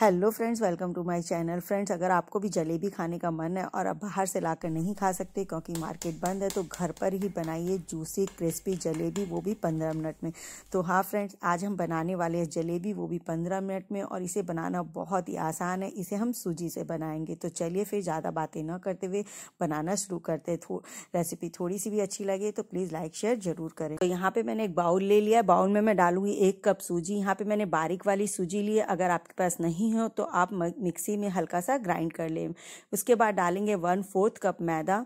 hello friends welcome to my channel friends अगर आपको भी जलेबी खाने का मन है और आप बाहर से लाकर नहीं खा सकते क्योंकि मार्केट बंद है तो घर पर ही बनाइए जूसी क्रिस्पी जलेबी वो भी पंद्रह मिनट में तो हाँ फ्रेंड्स आज हम बनाने वाले हैं जलेबी वो भी पंद्रह मिनट में और इसे बनाना बहुत ही आसान है इसे हम सूजी से बनाएंगे तो चलिए फिर ज़्यादा बातें ना करते हुए बनाना शुरू करते थो रेसिपी थोड़ी सी भी अच्छी लगे तो प्लीज़ लाइक शेयर ज़रूर करें तो यहाँ पर मैंने एक बाउल ले लिया बाउल में मैं डालूंगी एक कप सूजी यहाँ पर मैंने बारीक वाली सूजी ली है अगर आपके पास नहीं नहीं हो तो आप मिक्सी में हल्का सा ग्राइंड कर लें उसके बाद डालेंगे वन फोर्थ कप मैदा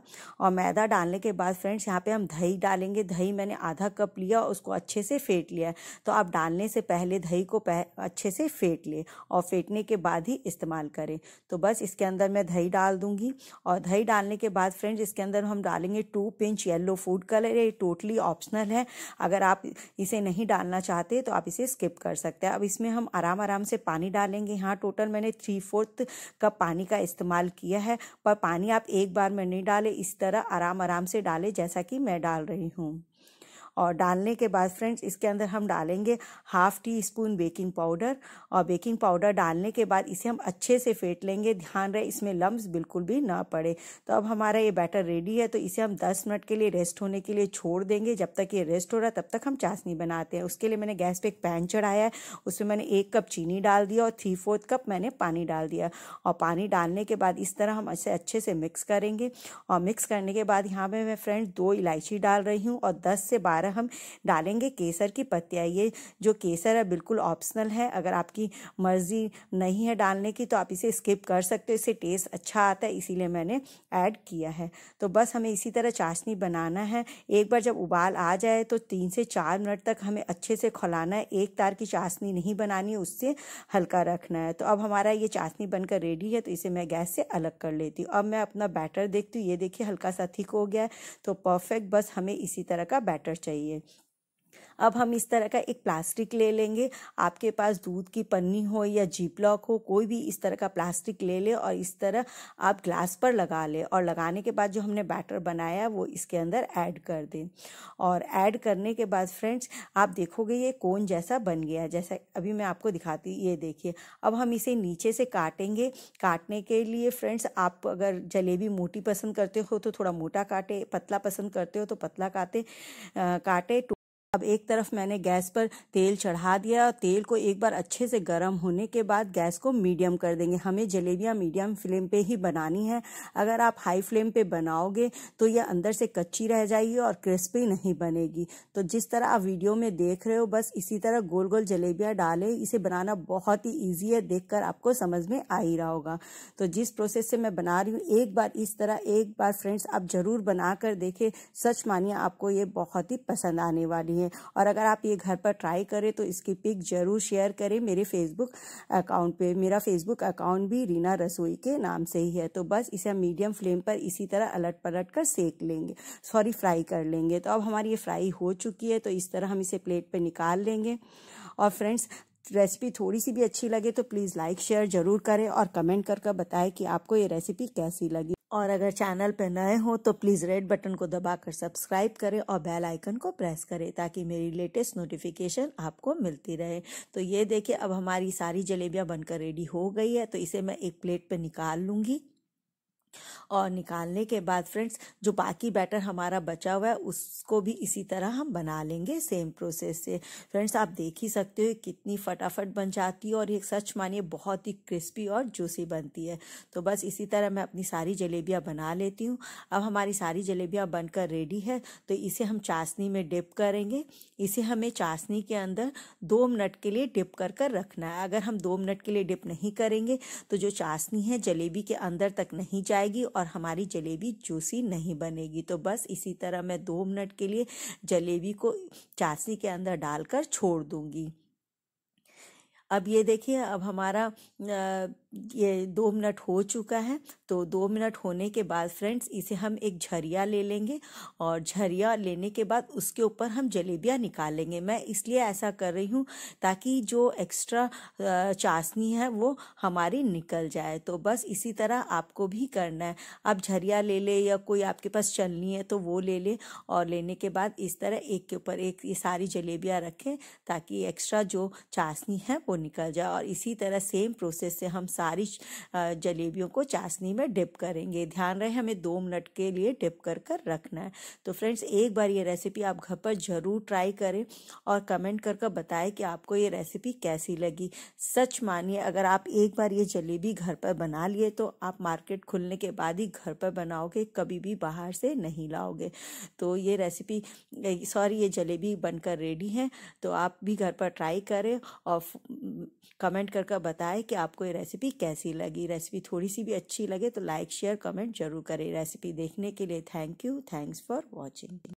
और मैदा डालने के बाद फ्रेंड्स यहाँ पे हम दही डालेंगे दही मैंने आधा कप लिया उसको अच्छे से फेंट लिया तो आप डालने से पहले दही को पह, अच्छे से फेंट लें और फेंटने के बाद ही इस्तेमाल करें तो बस इसके अंदर मैं दही डाल दूँगी और दही डालने के बाद फ्रेंड्स इसके अंदर हम डालेंगे two pinch yellow food colour ये टोटली ऑप्शनल है अगर आप इसे नहीं डालना चाहते तो आप इसे स्किप कर सकते हैं अब इसमें हम आराम आराम से पानी डालेंगे यहाँ यहाँ टोटल मैंने थ्री फोर्थ कप पानी का इस्तेमाल किया है पर पानी आप एक बार में नहीं डालें इस तरह आराम आराम से डालें जैसा कि मैं डाल रही हूँ और डालने के बाद फ्रेंड्स इसके अंदर हम डालेंगे half teaspoon baking powder और बेकिंग पाउडर डालने के बाद इसे हम अच्छे से फेंट लेंगे ध्यान रहे इसमें लम्ब बिल्कुल भी ना पड़े तो अब हमारा ये बैटर रेडी है तो इसे हम दस मिनट के लिए रेस्ट होने के लिए छोड़ देंगे जब तक ये रेस्ट हो रहा तब तक हम चाशनी बनाते हैं उसके लिए मैंने गैस पर एक पैन चढ़ाया है उसमें मैंने एक कप चीनी डाल दिया और थ्री फोर्थ कप मैंने पानी डाल दिया और पानी डालने के बाद इस तरह हम इसे अच्छे से मिक्स करेंगे और मिक्स करने के बाद यहाँ पर मैं फ्रेंड्स दो इलायची डाल रही हूँ और दस से बारह हम डालेंगे केसर की पत्तियाँ ये जो केसर है बिल्कुल ऑप्शनल है अगर आपकी मर्ज़ी नहीं है डालने की तो आप इसे स्किप कर सकते हो इससे टेस्ट अच्छा आता है इसीलिए मैंने ऐड किया है तो बस हमें इसी तरह चाशनी बनाना है एक बार जब उबाल आ जाए तो तीन से चार मिनट तक हमें अच्छे से खौलाना है एक तार की चाशनी नहीं बनानी है उससे हल्का रखना है तो अब हमारा ये चाशनी बनकर रेडी है तो इसे मैं गैस से अलग कर लेती हूँ अब मैं अपना बैटर देखती हूँ ये देखिए हल्का सा थिक हो गया है तो परफेक्ट बस हमें इसी तरह का बैटर चाहिए चाहिए अब हम इस तरह का एक प्लास्टिक ले लेंगे आपके पास दूध की पन्नी हो या जीपलॉक हो कोई भी इस तरह का प्लास्टिक ले ले और इस तरह आप ग्लास पर लगा ले और लगाने के बाद जो हमने बैटर बनाया वो इसके अंदर ऐड कर दें और ऐड करने के बाद फ्रेंड्स आप देखोगे ये कोन जैसा बन गया जैसा अभी मैं आपको दिखाती ये देखिए अब हम इसे नीचे से काटेंगे काटने के लिए फ्रेंड्स आप अगर जलेबी मोटी पसंद करते हो तो थोड़ा मोटा काटे पतला पसंद करते हो तो पतला काटे काटे अब एक तरफ मैंने गैस पर तेल चढ़ा दिया और तेल को एक बार अच्छे से गर्म होने के बाद गैस को मीडियम कर देंगे हमें जलेबियाँ मीडियम फ्लेम पे ही बनानी है अगर आप हाई फ्लेम पे बनाओगे तो यह अंदर से कच्ची रह जाएगी और क्रिस्पी नहीं बनेगी तो जिस तरह आप वीडियो में देख रहे हो बस इसी तरह गोल गोल जलेबियाँ डालें इसे बनाना बहुत ही ईजी है देख कर आपको समझ में आ ही रहा होगा तो जिस प्रोसेस से मैं बना रही हूँ एक बार इस तरह एक बार फ्रेंड्स आप ज़रूर बना कर देखें सच मानिए आपको ये बहुत ही पसंद आने वाली है हैं और अगर आप ये घर पर ट्राई करें तो इसकी पिक जरूर शेयर करें मेरे फेसबुक अकाउंट पे मेरा फेसबुक अकाउंट भी रीना रसोई के नाम से ही है तो बस इसे हम मीडियम फ्लेम पर इसी तरह अलट पलट कर सेक लेंगे सॉरी फ्राई कर लेंगे तो अब हमारी ये फ्राई हो चुकी है तो इस तरह हम इसे प्लेट पर निकाल लेंगे और फ्रेंड्स रेसिपी थोड़ी सी भी अच्छी लगे तो प्लीज़ लाइक शेयर ज़रूर करें और कमेंट करके कर बताएं कि आपको ये रेसिपी कैसी लगी और अगर चैनल पर नए हो तो प्लीज़ रेड बटन को दबाकर सब्सक्राइब करें और बेल आइकन को प्रेस करें ताकि मेरी लेटेस्ट नोटिफिकेशन आपको मिलती रहे तो ये देखिए अब हमारी सारी जलेबियाँ बनकर रेडी हो गई है तो इसे मैं एक प्लेट पर निकाल लूँगी और निकालने के बाद फ्रेंड्स जो बाकी बैटर हमारा बचा हुआ है उसको भी इसी तरह हम बना लेंगे सेम प्रोसेस से फ्रेंड्स आप देख ही सकते हो कितनी फटाफट बन जाती है और ये सच मानिए बहुत ही क्रिस्पी और जूसी बनती है तो बस इसी तरह मैं अपनी सारी जलेबियाँ बना लेती हूँ अब हमारी सारी जलेबियाँ बनकर रेडी है तो इसे हम चाशनी में डिप करेंगे इसे हमें चाशनी के अंदर दो मिनट के लिए डिप कर कर रखना है अगर हम दो मिनट के लिए डिप नहीं करेंगे तो जो चाशनी है जलेबी के अंदर तक नहीं जाए जाएगी और हमारी जलेबी जूसी नहीं बनेगी तो बस इसी तरह मैं दो मिनट के लिए जलेबी को चाशनी के अंदर डालकर छोड़ दूंगी अब ये देखिए अब हमारा आ, ये दो मिनट हो चुका है तो दो मिनट होने के बाद फ्रेंड्स इसे हम एक झरिया ले लेंगे और झरिया लेने के बाद उसके ऊपर हम जलेबियाँ निकालेंगे मैं इसलिए ऐसा कर रही हूँ ताकि जो एक्स्ट्रा चाशनी है वो हमारी निकल जाए तो बस इसी तरह आपको भी करना है आप झरिया ले ले या कोई आपके पास चलनी है तो वो ले ले और लेने के बाद इस तरह एक के ऊपर एक ये सारी जलेबियाँ रखें ताकि एक्स्ट्रा जो चाशनी है वो निकल जाए और इसी तरह सेम प्रोसेस से हम सारी जलेबियों को चाशनी में डिप करेंगे ध्यान रहे हमें दो मिनट के लिए डिप कर कर रखना है तो फ्रेंड्स एक बार ये रेसिपी आप घर पर ज़रूर ट्राई करें और कमेंट कर कर बताएं कि आपको ये रेसिपी कैसी लगी सच मानिए अगर आप एक बार ये जलेबी घर पर बना लिए तो आप मार्केट खुलने के बाद ही घर पर बनाओगे कभी भी बाहर से नहीं लाओगे तो ये रेसिपी सॉरी ये जलेबी बनकर रेडी है तो आप भी घर पर ट्राई करें और कमेंट कर कर बताएं कि आपको ये रेसिपी कैसी लगी रेसिपी थोड़ी सी भी अच्छी लगे तो लाइक शेयर कमेंट जरूर करें रेसिपी देखने के लिए thank you thanks for watching